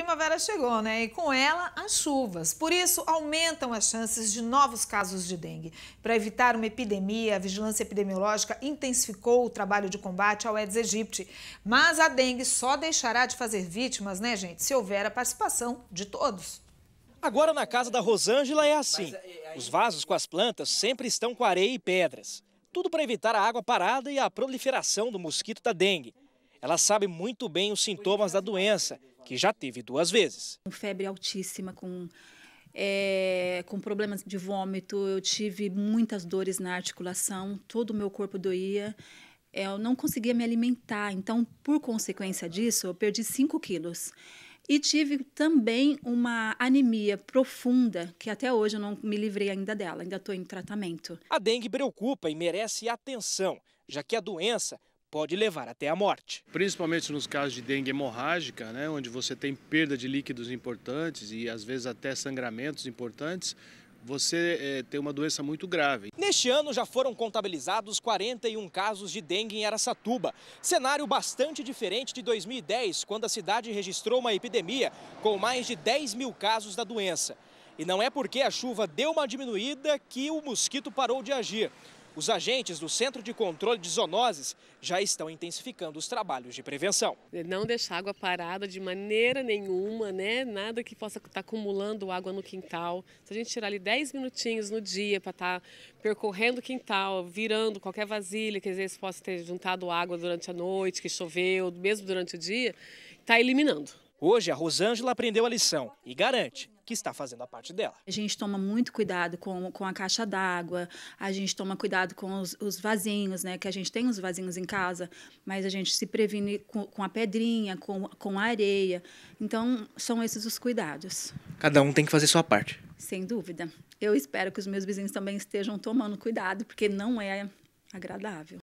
primavera chegou, né? E com ela, as chuvas. Por isso, aumentam as chances de novos casos de dengue. Para evitar uma epidemia, a vigilância epidemiológica intensificou o trabalho de combate ao Aedes aegypti. Mas a dengue só deixará de fazer vítimas, né, gente, se houver a participação de todos. Agora, na casa da Rosângela, é assim: os vasos com as plantas sempre estão com areia e pedras. Tudo para evitar a água parada e a proliferação do mosquito da dengue. Ela sabe muito bem os sintomas da doença que já teve duas vezes. Com febre altíssima, com, é, com problemas de vômito, eu tive muitas dores na articulação, todo o meu corpo doía. É, eu não conseguia me alimentar, então, por consequência disso, eu perdi 5 quilos. E tive também uma anemia profunda, que até hoje eu não me livrei ainda dela, ainda estou em tratamento. A dengue preocupa e merece atenção, já que a doença pode levar até a morte. Principalmente nos casos de dengue hemorrágica, né, onde você tem perda de líquidos importantes e às vezes até sangramentos importantes, você é, tem uma doença muito grave. Neste ano já foram contabilizados 41 casos de dengue em Aracatuba. Cenário bastante diferente de 2010, quando a cidade registrou uma epidemia com mais de 10 mil casos da doença. E não é porque a chuva deu uma diminuída que o mosquito parou de agir. Os agentes do Centro de Controle de Zoonoses já estão intensificando os trabalhos de prevenção. É, não deixar água parada de maneira nenhuma, né? Nada que possa estar tá acumulando água no quintal. Se a gente tirar ali 10 minutinhos no dia para estar tá percorrendo o quintal, virando qualquer vasilha, que às vezes possa ter juntado água durante a noite, que choveu, mesmo durante o dia, está eliminando. Hoje a Rosângela aprendeu a lição e garante que está fazendo a parte dela. A gente toma muito cuidado com, com a caixa d'água, a gente toma cuidado com os, os vasinhos, né? Que a gente tem os vasinhos em casa, mas a gente se previne com, com a pedrinha, com, com a areia. Então, são esses os cuidados. Cada um tem que fazer sua parte. Sem dúvida. Eu espero que os meus vizinhos também estejam tomando cuidado, porque não é agradável.